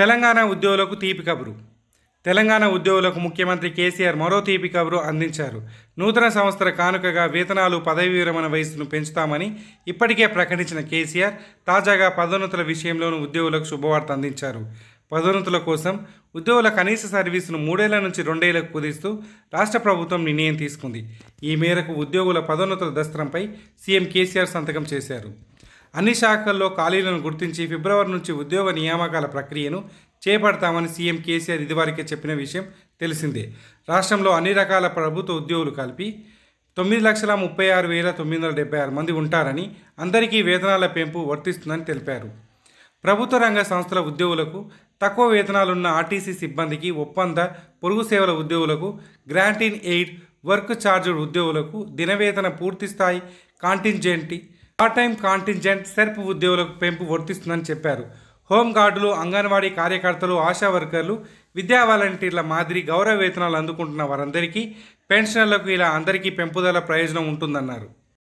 తెలంగాణ ఉద్యోగులకు తీపి కబురు తెలంగాణ ఉద్యోగులకు ముఖ్యమంత్రి కేసీఆర్ మరో తీపి కబురు అందించారు నూతన సంవత్సర కానుకగా వేతనాలు పదవీ విరమణ వయసును పెంచుతామని ఇప్పటికే ప్రకటించిన కేసీఆర్ తాజాగా పదోన్నతుల విషయంలోనూ ఉద్యోగులకు శుభవార్త అందించారు పదోన్నతుల కోసం ఉద్యోగుల కనీస సర్వీసును మూడేళ్ల నుంచి రెండేళ్లకు కుదిస్తూ రాష్ట్ర ప్రభుత్వం నిర్ణయం తీసుకుంది ఈ మేరకు ఉద్యోగుల పదోన్నతుల దస్త్రంపై సీఎం కేసీఆర్ సంతకం చేశారు అన్ని శాఖల్లో ఖాళీలను గుర్తించి ఫిబ్రవరి నుంచి ఉద్యోగ నియామకాల ప్రక్రియను చేపడతామని సీఎం కేసీఆర్ ఇదివరకే చెప్పిన విషయం తెలిసిందే రాష్ట్రంలో అన్ని రకాల ప్రభుత్వ ఉద్యోగులు కలిపి తొమ్మిది లక్షల ముప్పై ఆరు వేల తొమ్మిది వందల డెబ్బై ఆరు మంది ఉంటారని అందరికీ వేతనాల పెంపు వర్తిస్తుందని తెలిపారు ప్రభుత్వ రంగ సంస్థల ఉద్యోగులకు తక్కువ వేతనాలున్న ఆర్టీసీ సిబ్బందికి ఒప్పంద పొరుగు సేవల ఉద్యోగులకు గ్రాంటీన్ ఎయిడ్ వర్క్ ఛార్జ్ ఉద్యోగులకు దినవేతన పూర్తిస్థాయి contingent part time contingent SERP ఉద్యోగులకు పెంపు వర్తిస్తుందని చెప్పారు హోంగార్డులు అంగన్వాడీ కార్యకర్తలు ఆశా వర్కర్లు విద్యా వాలంటీర్ల మాదిరి గౌరవ వేతనాలు అందుకుంటున్న వారందరికీ పెన్షనర్లకు ఇలా అందరికీ పెంపుదల ప్రయోజనం ఉంటుందన్నారు